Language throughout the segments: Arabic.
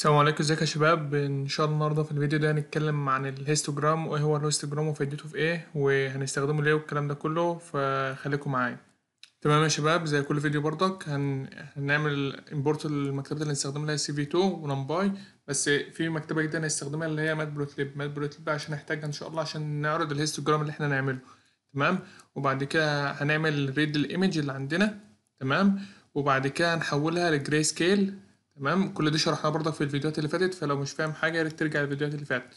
السلام عليكم ازيك يا شباب ان شاء الله النهارده في الفيديو ده هنتكلم عن الهيستوجرام وايه هو الهيستوجرام وفائدته في ايه وهنستخدمه ليه والكلام ده كله فخليكم معايا تمام يا شباب زي كل فيديو برضك هن... هنعمل امبورت المكتبه اللي اللي هي سي في 2 ونمباي بس في مكتبه جديده هنستخدمها اللي هي مات بروتليب مات بروتليب عشان نحتاجها ان شاء الله عشان نعرض الهيستوجرام اللي احنا نعمله تمام وبعد كده هنعمل ريد الايمج اللي عندنا تمام وبعد كده هنحولها لجري سكيل تمام كل دي شرحناه برضك في الفيديوهات اللي فاتت فلو مش فاهم حاجه يا ريت ترجع الفيديوهات اللي فاتت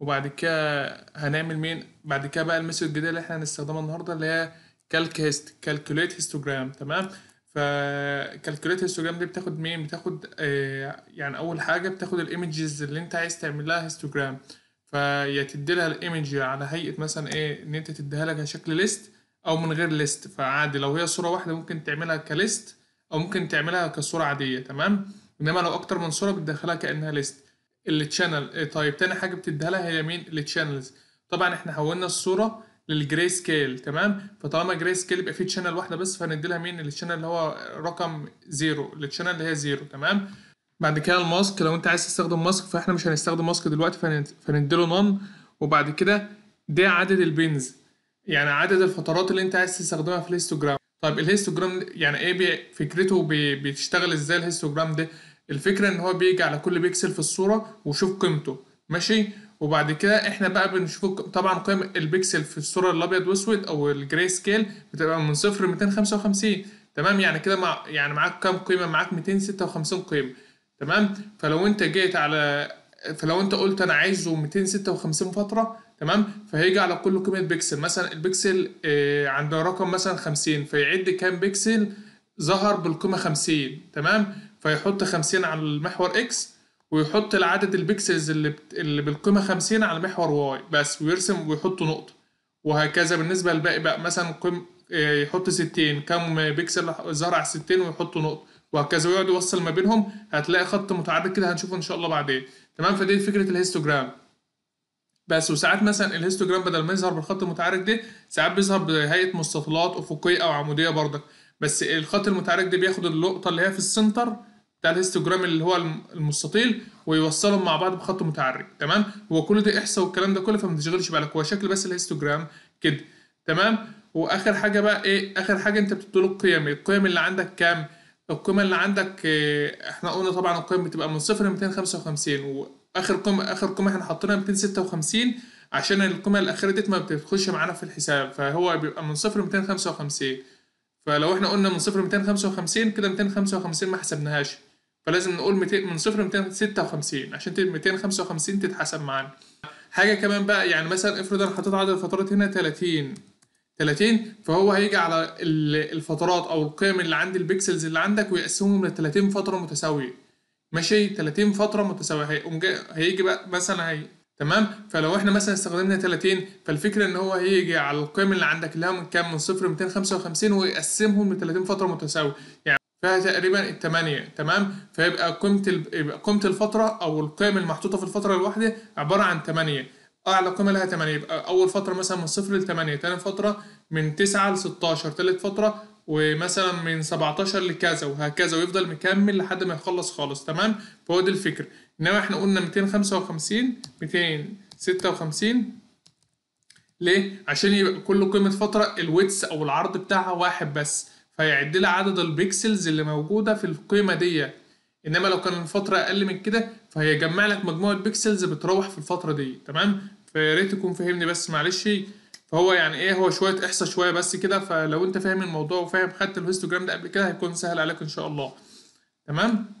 وبعد كده هنعمل مين بعد كده بقى الميثود الجديده اللي احنا هنستخدمها النهارده اللي هي كالك هيست كالكوليت هيستوجرام تمام فكالكوليت هيستوجرام دي بتاخد مين بتاخد آه، يعني اول حاجه بتاخد الايمجز اللي انت عايز تعمل لها هيستوجرام فيا تدي لها الايمج على هيئه مثلا ايه ان انت تديها لك شكل ليست او من غير ليست فعادي لو هي صوره واحده ممكن تعملها كليست او ممكن تعملها كصوره عاديه تمام انما لو اكتر من صوره بتدخلها كانها ليست التشانل إيه، طيب تاني حاجه بتديها لها هي مين التشانلز طبعا احنا حولنا الصوره للجري سكيل تمام فطالما جري سكيل يبقى فيه تشانل واحده بس فهندي لها مين التشانل اللي هو رقم زيرو التشانل اللي هي زيرو تمام بعد كده الماسك لو انت عايز تستخدم ماسك فاحنا مش هنستخدم ماسك دلوقتي فنديله نون وبعد كده ده عدد البنز يعني عدد الفترات اللي انت عايز تستخدمها في الهيستوجرام طيب الهيستوجرام يعني ايه فكرته بيشتغل ازاي الهيستوجرام ده الفكره ان هو بيجي على كل بيكسل في الصوره وشوف قيمته ماشي وبعد كده احنا بقى بنشوف طبعا قيم البيكسل في الصوره الابيض واسود او الجراي سكيل بتبقى من 0 ل 255 تمام يعني كده مع يعني معاك كام قيمه معاك 256 قيمه تمام فلو انت جيت على فلو انت قلت انا عايزه 256 فتره تمام فهيجي على كل قيمه بكسل مثلا البيكسل اه عند رقم مثلا 50 فيعد كام بكسل ظهر بالقيمه 50 تمام فيحط 50 على المحور اكس ويحط العدد البكسلز اللي بت... اللي بالقيمه 50 على محور واي بس ويرسم ويحط نقطه وهكذا بالنسبه للباقي بقى مثلا قيم آه، يحط 60 كم بكسل ظهر على 60 ويحط نقطه وهكذا ويقعد يوصل ما بينهم هتلاقي خط متعدد كده هنشوفه ان شاء الله بعدين تمام فدي فكره الهيستوجرام بس وساعات مثلا الهيستوجرام بدل ما يظهر بالخط المتعرج ده ساعات بيظهر بهيئه مستطيلات افقيه او عموديه برضك بس الخط المتعرج ده بياخد اللقطه اللي هي في السنتر بتاع الهيستوجرام اللي هو المستطيل ويوصلهم مع بعض بخط متعرج تمام هو كل ده احصاء والكلام ده كله فما تشغلش بالك هو شكل بس الهيستوجرام كده تمام واخر حاجه بقى ايه اخر حاجه انت بتديله القيم القيم اللي عندك كام القيم اللي عندك إيه احنا قلنا طبعا القيم بتبقى من صفر ل 255 واخر قيم اخر قيمه احنا حاطينها 256 عشان القيمه الاخيره ديت ما بتخش معانا في الحساب فهو بيبقى من صفر ل 255 فلو احنا قلنا من صفر 255 كده 255 ما حسبناهاش فلازم نقول 200 من صفر ل 256 عشان 255 تتحسب معانا حاجه كمان بقى يعني مثلا افرض انا حطيت عدد الفترات هنا 30 30 فهو هيجي على الفترات او القيم اللي عند البكسلز اللي عندك ويقسمهم ل 30 فتره متساويه ماشي 30 فتره متساويه هيجي بقى مثلا هي تمام فلو احنا مثلا استخدمنا 30 فالفكره ان هو هيجي على القيم اللي عندك اللي هي من كام من صفر 255 ويقسمهم ل 30 فتره متساويه يعني فيها تقريبا الثمانية تمام فيبقى قيمة يبقى قيمة الفترة أو القيم المحطوطة في الفترة الواحدة عبارة عن ثمانية أعلى قيمة لها ثمانية يبقى أول فترة مثلا من صفر لثمانية تاني فترة من تسعة لستاشر تالت فترة ومثلا من 17 لكذا وهكذا ويفضل مكمل لحد ما يخلص خالص تمام فهو دي الفكر إنما إحنا قلنا 255 256 ليه؟ عشان يبقى كل قيمة فترة الويتس أو العرض بتاعها واحد بس فيعد لها عدد البيكسلز اللي موجوده في القيمه دي انما لو كان الفتره اقل من كده فهيجمع لك مجموعه بيكسلز بتروح في الفتره دي تمام فيا ريت تكون فهمني بس معلش فهو يعني ايه هو شويه احصاء شويه بس كده فلو انت فاهم الموضوع وفاهم خدت الهيستوجرام ده قبل كده هيكون سهل عليك ان شاء الله تمام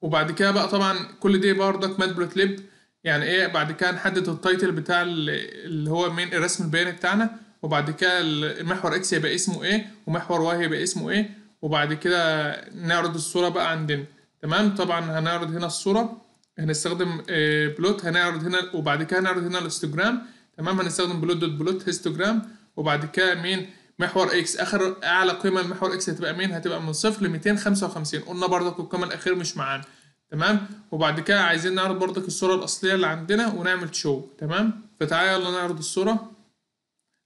وبعد كده بقى طبعا كل دي برضك مات بلوت ليب يعني ايه بعد كده نحدد التايتل بتاع اللي هو مين الرسم البياني بتاعنا وبعد كده المحور اكس هيبقى اسمه ايه ومحور واي هيبقى اسمه ايه وبعد كده نعرض الصوره بقى عندنا تمام طبعا هنعرض هنا الصوره هنستخدم بلوت آه، هنعرض هنا وبعد كده هنعرض هنا الهستوجرام تمام هنستخدم بلوت دوت بلوت هيستوجرام وبعد كده مين محور اكس اخر اعلى قيمه لمحور اكس هتبقى مين هتبقى من صفر ل 255 قلنا برضك القيمه الاخير مش معانا تمام وبعد كده عايزين نعرض برضك الصوره الاصليه اللي عندنا ونعمل شو تمام فتعالى يلا نعرض الصوره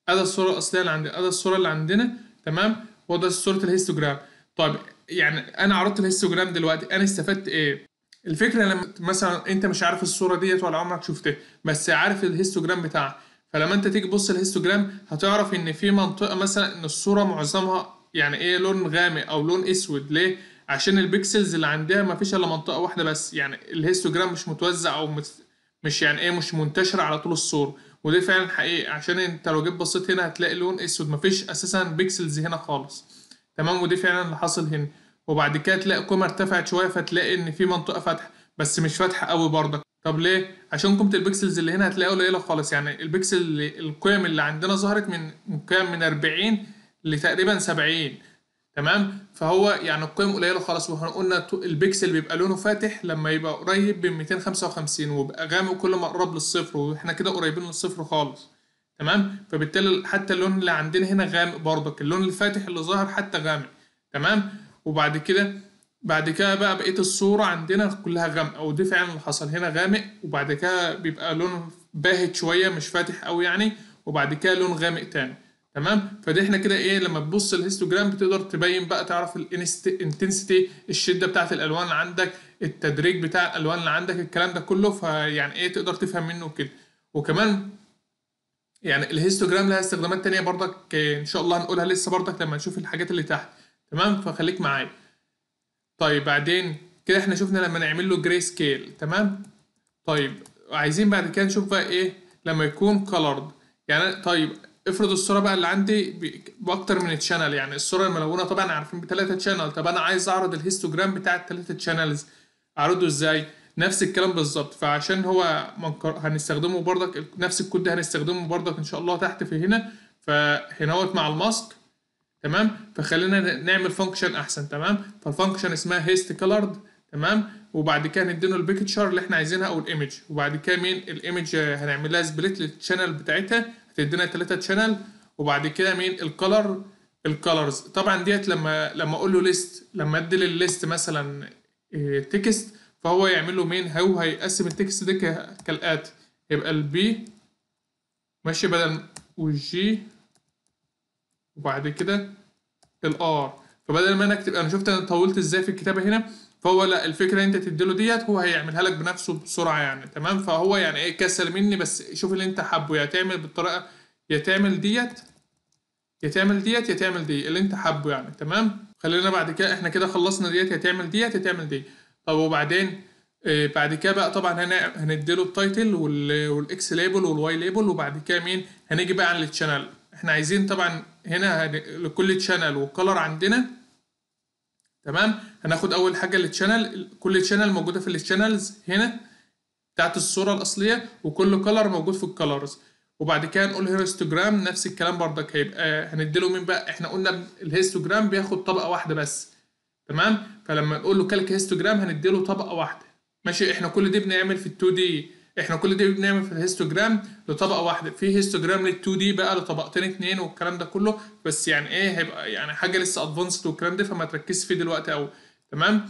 ادي الصوره الاصليه اللي عندنا ادي الصوره اللي عندنا تمام وده صوره الهيستوجرام طيب يعني انا عرضت الهيستوجرام دلوقتي انا استفدت ايه الفكره لما مثلا انت مش عارف الصوره ديت ولا عمرك شفتها بس عارف الهيستوجرام بتاعها فلما انت تيجي تبص الهيستوجرام هتعرف ان في منطقه مثلا ان الصوره معظمها يعني ايه لون غامق او لون اسود ليه عشان البيكسلز اللي عندها ما فيش الا منطقه واحده بس يعني الهيستوجرام مش متوزع او مش يعني ايه مش منتشره على طول الصوره وده فعلا حقيقي عشان انت لو جيت بصيت هنا هتلاقي لون اسود مفيش اساسا بيكسلز هنا خالص تمام وده فعلا اللي حاصل هنا وبعد كده تلاقي القيمه ارتفعت شويه فتلاقي ان في منطقه فاتحه بس مش فاتحه قوي برضك طب ليه عشان قيمه البيكسلز اللي هنا هتلاقيها قليله خالص يعني البيكسل القيم اللي عندنا ظهرت من قيم من 40 لتقريبا 70 تمام فهو يعني القيم قليله خالص واحنا قلنا البكسل بيبقى لونه فاتح لما يبقى قريب من 255 ويبقى غامق كل ما قرب للصفر واحنا كده قريبين للصفر خالص تمام فبالتالي حتى اللون اللي عندنا هنا غامق برضك اللون الفاتح اللي ظاهر حتى غامق تمام وبعد كده بعد كده بقى بقيه الصوره عندنا كلها غامقه ودي فعلا اللي حصل هنا غامق وبعد كده بيبقى لون باهت شويه مش فاتح قوي يعني وبعد كده لون غامق تاني تمام فدي احنا كده ايه لما تبص الهيستوجرام بتقدر تبين بقى تعرف الانتنسيتي الشده بتاعه الالوان اللي عندك التدريج بتاع الالوان اللي عندك الكلام ده كله فيعني ايه تقدر تفهم منه كده وكمان يعني الهيستوجرام لها استخدامات تانية برضك ان شاء الله هنقولها لسه برضك لما نشوف الحاجات اللي تحت تمام فخليك معايا طيب بعدين كده احنا شفنا لما نعمل له جري سكيل تمام طيب عايزين بعد كده نشوف بقى ايه لما يكون كولرد يعني طيب افرض الصوره بقى اللي عندي باكتر من تشانل يعني الصوره الملونه طبعا عارفين بثلاثه تشانل طب انا عايز اعرض الهيستوجرام بتاع الثلاثه تشانلز اعرضه ازاي نفس الكلام بالظبط فعشان هو هنستخدمه بردك نفس الكود ده هنستخدمه بردك ان شاء الله تحت في هنا فهناوت مع الماسك تمام فخلينا نعمل فانكشن احسن تمام فالفانكشن اسمها هيست كلرد تمام وبعد كده ندينه البيكتشر اللي احنا عايزينها او الايمج وبعد كده مين الايمج هنعمل لها سبليت للشانل بتاعتها تدينا ثلاثة تشانل وبعد كده مين الكلر الكلرز طبعا ديت لما لما اقول له ليست لما ادي للليست مثلا تكست آه، فهو يعمل له مين هو هيقسم التكست ده كالاتي يبقى البي ماشي بدل والجي وبعد كده الار فبدل ما انا اكتب انا شفت انا طولت ازاي في الكتابه هنا فهو لا الفكره انت تديله ديت هو هيعملها لك بنفسه بسرعه يعني تمام فهو يعني ايه كسل مني بس شوف اللي انت حابه يا تعمل بالطريقه يا تعمل ديت يا تعمل ديت يا تعمل دي اللي انت حابه يعني تمام خلينا بعد كده احنا كده خلصنا ديت يا تعمل ديت يا تعمل دي طب وبعدين ايه بعد كده بقى طبعا هنديله التايتل والاكس ليبل والواي ليبل وبعد كده مين هنيجي بقى على التشانل احنا عايزين طبعا هنا لكل تشانل والكلر عندنا تمام هناخد اول حاجه التشانل كل تشانل موجوده في التشانلز هنا بتاعت الصوره الاصليه وكل كلر موجود في الكلرز وبعد كده نقول هيستوجرام نفس الكلام برضك هيبقى هنديله مين بقى احنا قلنا الهيستوجرام بياخد طبقه واحده بس تمام فلما نقول له كالك هيستوجرام هنديله طبقه واحده ماشي احنا كل دي بنعمل في ال2 دي احنا كل دي بنعمل في الهيستوجرام لطبقه واحده في هيستوجرام لل2 دي بقى لطبقتين اتنين والكلام ده كله بس يعني ايه هيبقى يعني حاجه لسه ادفانسد والكلام ده فما تركزش فيه دلوقتي او تمام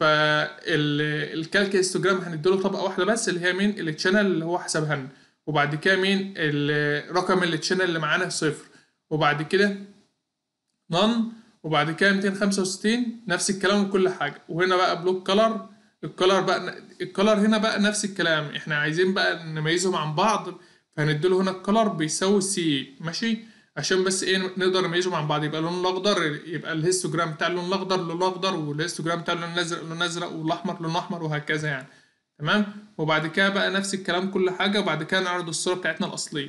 فالكالك هيستوجرام هنديله طبقه واحده بس اللي هي مين التشانل اللي هو حسبها لنا وبعد كده مين اللي التشانل اللي معانا صفر وبعد كده نون وبعد كده 265 نفس الكلام وكل حاجه وهنا بقى بلوك كلر الكولر بقى الكولر هنا بقى نفس الكلام احنا عايزين بقى نميزهم عن بعض فهنديله هنا الكولر بيساوي سي ماشي عشان بس ايه نقدر نميزهم عن بعض يبقى اللون الاخضر يبقى الهيستوجرام بتاع اللون الاخضر لون اخضر والهيستوجرام بتاع اللون الازرق لون ازرق والاحمر لون احمر وهكذا يعني تمام وبعد كده بقى نفس الكلام كل حاجه وبعد كده نعرض الصوره بتاعتنا الاصليه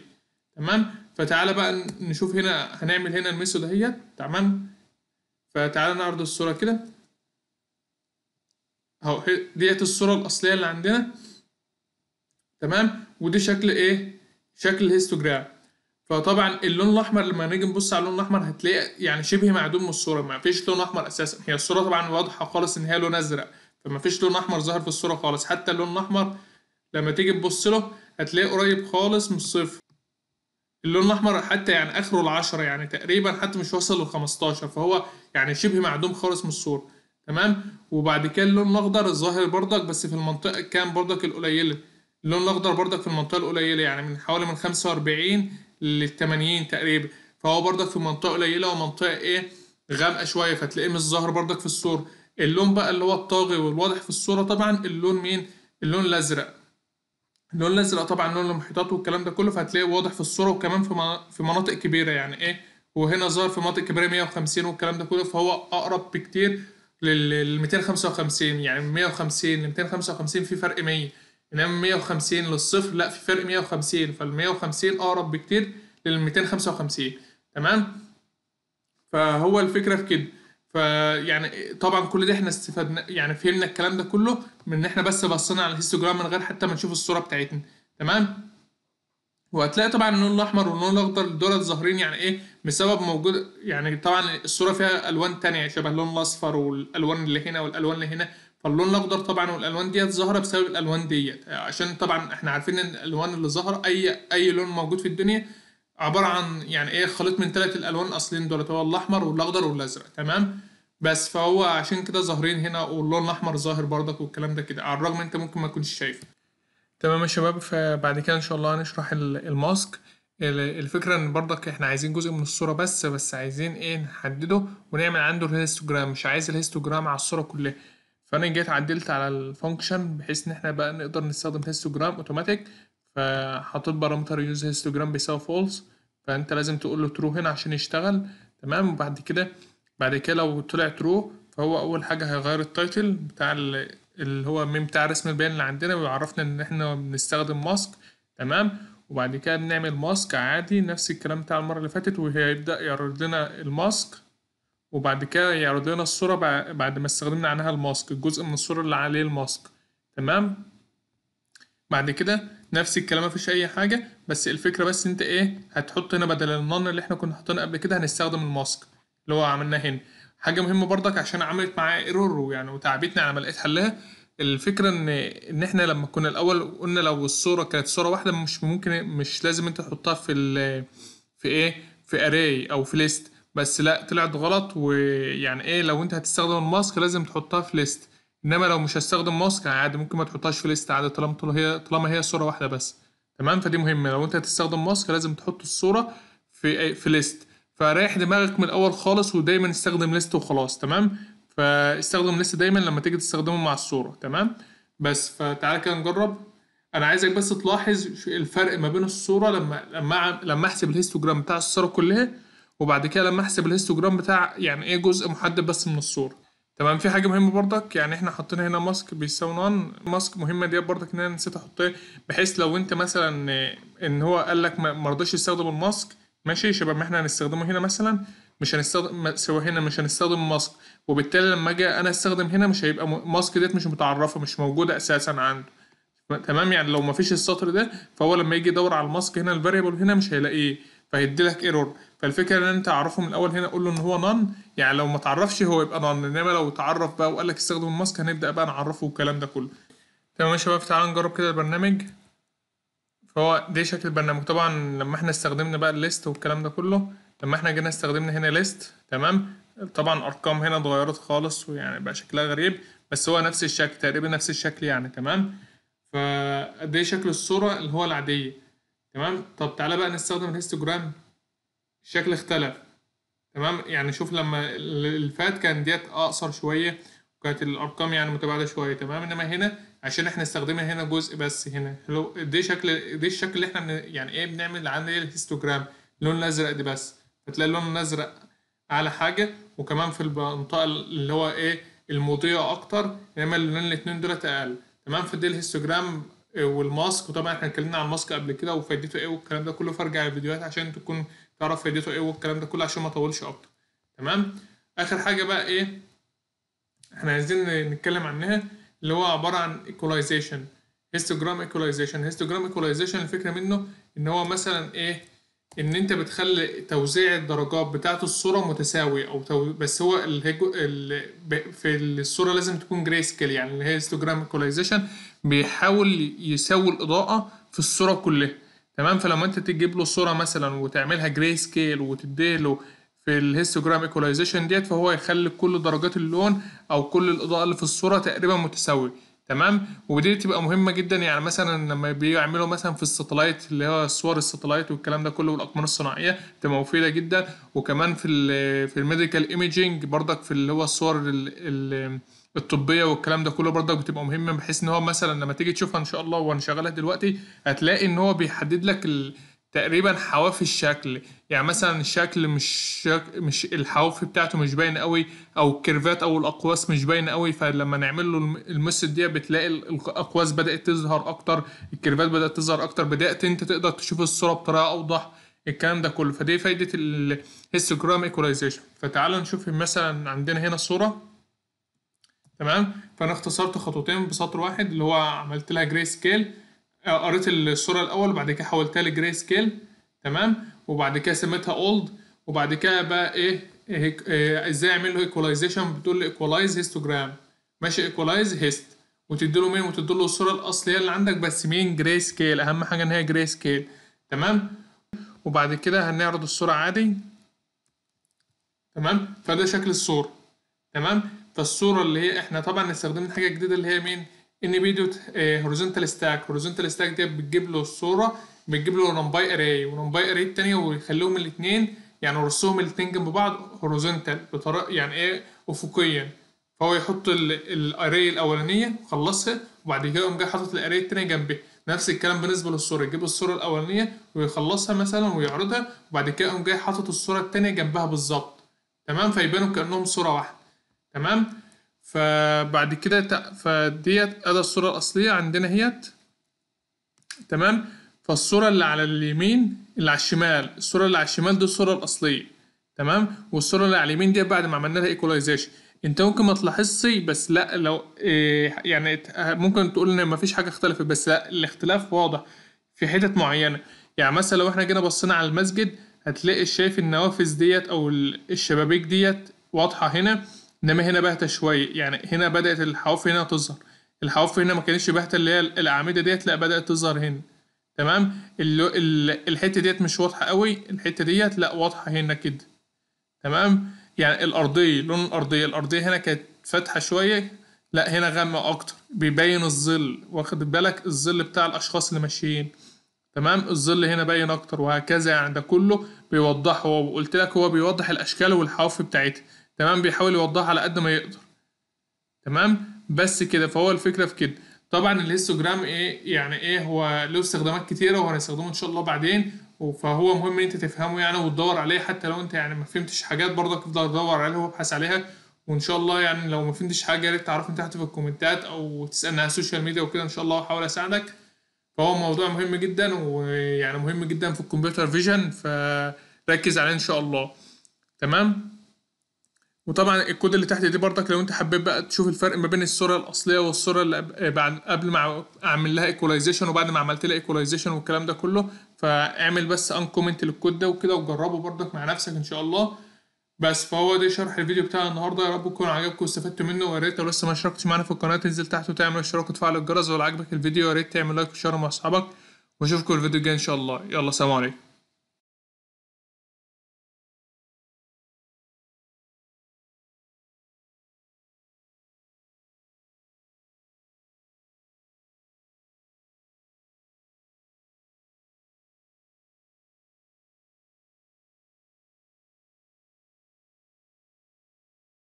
تمام فتعالى بقى نشوف هنا هنعمل هنا الميثود اهيت تمام فتعالى نعرض الصوره كده اهو ديت الصوره الاصليه اللي عندنا تمام ودي شكل ايه شكل الهيستوجرام فطبعا اللون الاحمر لما نيجي نبص على اللون الاحمر هتلاقي يعني شبه معدوم من الصوره ما فيش لون احمر اساسا هي الصوره طبعا واضحه خالص ان هي لون ازرق فما فيش لون احمر ظاهر في الصوره خالص حتى اللون الاحمر لما تيجي تبص له هتلاقيه قريب خالص من الصفر اللون الاحمر حتى يعني اخره العشرة يعني تقريبا حتى مش وصل لل 15 فهو يعني شبه معدوم خالص من الصوره تمام وبعد كده اللون الاخضر الظاهر بردك بس في المنطقه كام بردك القليله اللون الاخضر بردك في المنطقه القليله يعني من حوالي من 45 ل 80 تقريبا فهو بردك في منطقه قليله ومنطقه ايه غامقه شويه فتلاقيه مش ظاهر بردك في الصوره اللون بقى اللي هو الطاغي والواضح في الصوره طبعا اللون مين اللون الازرق اللون الازرق طبعا لون المحيطات والكلام ده كله فهتلاقيه واضح في الصوره وكمان في في مناطق كبيره يعني ايه وهنا ظهر في مناطق كبيره 150 والكلام ده كله فهو اقرب بكتير لل 255 يعني من 150 ل 255 في فرق 100 انما من 150 للصفر لا في فرق 150 فال 150 اقرب بكتير لل 255 تمام فهو الفكره في كده فيعني طبعا كل ده احنا استفدنا يعني فهمنا الكلام ده كله من ان احنا بس بصينا على الهيستوجرام من غير حتى ما نشوف الصوره بتاعتنا تمام وهتلاقي طبعا اللون الاحمر واللون الاخضر دول ظاهرين يعني ايه بسبب موجود يعني طبعا الصوره فيها الوان تانية شبه اللون الاصفر والالوان اللي هنا والالوان اللي هنا فاللون الاخضر طبعا والالوان ديت ظاهره بسبب الالوان ديت عشان طبعا احنا عارفين ان الالوان اللي ظاهره اي اي لون موجود في الدنيا عباره عن يعني ايه خليط من ثلاث الالوان الاصليين دولت هو الاحمر والاخضر والازرق تمام بس فهو عشان كده ظاهرين هنا واللون الاحمر ظاهر برضك والكلام ده كده على الرغم انت ممكن ما تكونش شايفه تمام يا شباب فبعد كده ان شاء الله هنشرح الماسك الفكرة ان برضك احنا عايزين جزء من الصورة بس بس عايزين ايه نحدده ونعمل عنده الهيستوجرام مش عايز الهيستوجرام على الصورة كلها فانا جيت عدلت على الفانكشن بحيث ان احنا بقى نقدر نستخدم هيستوجرام اوتوماتيك فحطيت بارامتر يوز هيستوجرام بيساوي فولس فانت لازم تقول له ترو هنا عشان يشتغل تمام وبعد كده بعد كده لو طلع ترو فهو اول حاجة هيغير التايتل بتاع اللي هو ميم بتاع رسم البيان اللي عندنا ويعرفنا ان احنا بنستخدم ماسك تمام وبعد كده بنعمل ماسك عادي نفس الكلام بتاع المرة اللي فاتت وهيبدأ يعرض لنا الماسك وبعد كده يعرض لنا الصورة بعد ما استخدمنا عنها الماسك الجزء من الصورة اللي عليه الماسك تمام بعد كده نفس الكلام مفيش أي حاجة بس الفكرة بس أنت إيه هتحط هنا بدل النون اللي إحنا كنا حاطينه قبل كده هنستخدم الماسك اللي هو عملناه هنا حاجة مهمة برضك عشان عملت معايا ايرور يعني وتعبتني على ما لقيت حلها الفكره ان ان احنا لما كنا الاول قلنا لو الصوره كانت صوره واحده مش ممكن مش لازم انت تحطها في في ايه في اري او في ليست بس لا طلعت غلط ويعني ايه لو انت هتستخدم الماسك لازم تحطها في ليست انما لو مش هستخدم ماسك عادي ممكن ما تحطهاش في ليست عادي طالما طالما هي طالما هي صوره واحده بس تمام فدي مهمه لو انت هتستخدم ماسك لازم تحط الصوره في في ليست فريح دماغك من الاول خالص ودايما استخدم ليست وخلاص تمام فاستخدم لسه دايما لما تيجي تستخدمه مع الصوره تمام بس فتعال كده نجرب انا عايزك بس تلاحظ الفرق ما بين الصوره لما لما لما احسب الهيستوجرام بتاع الصوره كلها وبعد كده لما احسب الهيستوجرام بتاع يعني ايه جزء محدد بس من الصوره تمام في حاجه مهمه برضك يعني احنا حاطين هنا ماسك بيساوي نون ماسك مهمه دي برضك ان انا نسيت احطها بحيث لو انت مثلا ان هو قال لك ما رضاش يستخدم الماسك ماشي شباب ما احنا هنستخدمه هنا مثلا مش هنستخدم سوى هنا مش هنستخدم ماسك وبالتالي لما اجي انا استخدم هنا مش هيبقى ماسك ديت مش متعرفه مش موجوده اساسا عنده تمام يعني لو مفيش السطر ده فهو لما يجي يدور على الماسك هنا الفاريبل هنا مش هيلاقيه فهيدي لك ايرور فالفكره ان انت تعرفه من الاول هنا قول له ان هو نان يعني لو ما تعرفش هو يبقى نان انما لو تعرف بقى وقال لك استخدم الماسك هنبدا بقى نعرفه والكلام ده كله تمام يا شباب تعالوا نجرب كده البرنامج فهو ده شكل البرنامج طبعا لما احنا استخدمنا بقى الليست والكلام ده كله لما احنا جينا استخدمنا هنا ليست تمام طبعا ارقام هنا اتغيرت خالص ويعني بقى شكلها غريب بس هو نفس الشكل تقريبا نفس الشكل يعني تمام فقد ايه شكل الصوره اللي هو العاديه تمام طب تعالى بقى نستخدم الهيستوجرام الشكل اختلف تمام يعني شوف لما اللي فات كان ديت اقصر شويه وكانت الارقام يعني متباعده شويه تمام انما هنا عشان احنا استخدمنا هنا جزء بس هنا لو دي شكل دي الشكل اللي احنا يعني ايه بنعمل عليه الهيستوجرام اللون الازرق دي بس هتلاقي اللون الازرق اعلى حاجه وكمان في المنطقه اللي هو ايه المضيئه اكتر انما اللونين الاثنين دولت اقل تمام في دي الهيستوجرام آه، والماسك وطبعا احنا اتكلمنا عن الماسك قبل كده وفايدته ايه والكلام ده كله فارجع الفيديوهات عشان تكون تعرف فايدته ايه والكلام ده كله عشان ما اطولش اكتر تمام اخر حاجه بقى ايه احنا عايزين نتكلم عنها اللي هو عباره عن ايكولايزيشن هيستوجرام ايكولايزيشن هيستوجرام ايكولايزيشن الفكره منه ان هو مثلا ايه ان انت بتخلي توزيع الدرجات بتاعه الصوره متساوي او تو... بس هو ال... ب... في الصوره لازم تكون جراي سكيل يعني اللي هي هيستوجرام ايكولايزيشن بيحاول يساوي الاضاءه في الصوره كلها تمام فلما انت تجيب له صوره مثلا وتعملها جراي سكيل وتديه له في الهيستوجرام ايكولايزيشن ديت فهو يخلي كل درجات اللون او كل الاضاءه اللي في الصوره تقريبا متساويه تمام ودي تبقى مهمه جدا يعني مثلا لما بيعملوا مثلا في الستلايت اللي هو صور الستلايت والكلام ده كله والاقمار الصناعيه بتبقى مفيده جدا وكمان في الـ في الميديكال ايميجنج بردك في اللي هو الصور الـ الـ الطبيه والكلام ده كله بردك بتبقى مهمه بحيث ان هو مثلا لما تيجي تشوفها ان شاء الله وانا شغالها دلوقتي هتلاقي ان هو بيحدد لك ال تقريبا حواف الشكل يعني مثلا الشكل مش شك... مش الحواف بتاعته مش باين قوي او الكيرفات او الاقواس مش باين قوي فلما نعمل له المس دي بتلاقي الاقواس بدات تظهر اكتر الكيرفات بدات تظهر اكتر بدات انت تقدر تشوف الصوره بطريقه اوضح الكلام ده كله فدي فايده الهيستوجرام ايكولايزيشن فتعال نشوف مثلا عندنا هنا الصوره تمام فانا اختصرت خطوتين بسطر واحد اللي هو عملت لها جري سكيل آه، قريت الصوره الاول وبعد كده حولتها لجراي سكيل تمام وبعد كده سميتها اولد وبعد كده بقى ايه, إيه،, إيه، ازاي اعمل له ايكولايزيشن بتقول له ايكولايز هيستوجرام ماشي ايكولايز هيست وتدي له مين وتدي له الصوره الاصليه اللي عندك بس مين جراي سكيل اهم حاجه ان هي جراي سكيل تمام وبعد كده هنعرض الصوره عادي تمام فده شكل الصوره تمام فالصوره اللي هي احنا طبعا استخدمنا حاجه جديده اللي هي مين ان بيدو هوريزونتال ستاك هوريزونتال ستاك ديت بتجيب له الصوره بتجيب له نمباي اري ونمباي اري الثانيه ويخليهم الاثنين يعني رسوهم الاثنين جنب بعض هوريزونتال بطريقه يعني ايه افقيا فهو يحط الاري الاولانيه وخلصها وبعد كده يقوم جاي حاطط الاري الثانيه جنبها نفس الكلام بالنسبه للصوره يجيب الصوره الاولانيه ويخلصها مثلا ويعرضها وبعد كده يقوم جاي حاطط الصوره الثانيه جنبها بالظبط تمام فيبانوا كانهم صوره واحده تمام فبعد كده فديت ادي الصورة الأصلية عندنا هيت تمام فالصورة اللي على اليمين اللي على الشمال الصورة اللي على الشمال دي الصورة الأصلية تمام والصورة اللي على اليمين دي بعد ما عملنا لها ايكولايزيشن انت ممكن ما تلاحظش بس لا لو إيه يعني ممكن تقول ان مفيش حاجة اختلفت بس لا الاختلاف واضح في حتت معينة يعني مثلا لو احنا جينا بصينا على المسجد هتلاقي شايف النوافذ ديت او الشبابيك ديت واضحة هنا انما هنا باهته شويه يعني هنا بدات الحواف هنا تظهر الحواف هنا ما كانتش باهته اللي هي الاعمده ديت لا بدات تظهر هنا تمام الحته ديت مش واضحه قوي الحته ديت لا واضحه هنا كده تمام يعني الارضيه لون الارضيه الارضيه هنا كانت فاتحه شويه لا هنا غامقه اكتر بيبين الظل واخد بالك الظل بتاع الاشخاص اللي ماشيين تمام الظل هنا باين اكتر وهكذا يعني ده كله بيوضحه وقلت لك هو بيوضح الاشكال والحواف بتاعتها تمام بيحاول يوضحها على قد ما يقدر تمام بس كده فهو الفكره في كده طبعا الهيستوجرام ايه يعني ايه هو له استخدامات كتيره وهنستخدمه ان شاء الله بعدين فهو مهم ان انت تفهمه يعني وتدور عليه حتى لو انت يعني ما فهمتش حاجات برضك تفضل تدور عليها وابحث عليها وان شاء الله يعني لو ما فهمتش حاجه يا ريت تعرفني تحت في الكومنتات او تسالني على السوشيال ميديا وكده ان شاء الله هحاول اساعدك فهو موضوع مهم جدا ويعني مهم جدا في الكمبيوتر فيجن فركز عليه ان شاء الله تمام وطبعا الكود اللي تحت دي برضك لو انت حبيت بقى تشوف الفرق ما بين الصوره الاصليه والصوره اللي آه، بعد قبل ما اعمل لها ايكولايزيشن وبعد ما عملت لها ايكولايزيشن والكلام ده كله فاعمل بس ان كومنت للكود ده وكده وجربه برضك مع نفسك ان شاء الله بس فهو ده شرح الفيديو بتاع النهارده يا رب يكون عجبكم واستفدتوا منه ويا ريت لو لسه ما اشتركتش معانا في القناه تنزل تحت وتعمل اشتراك وتفعل الجرس ولو عجبك الفيديو يا ريت تعمل لايك وشير مع اصحابك واشوفكم الفيديو الجاي ان شاء الله يلا سلام عليكم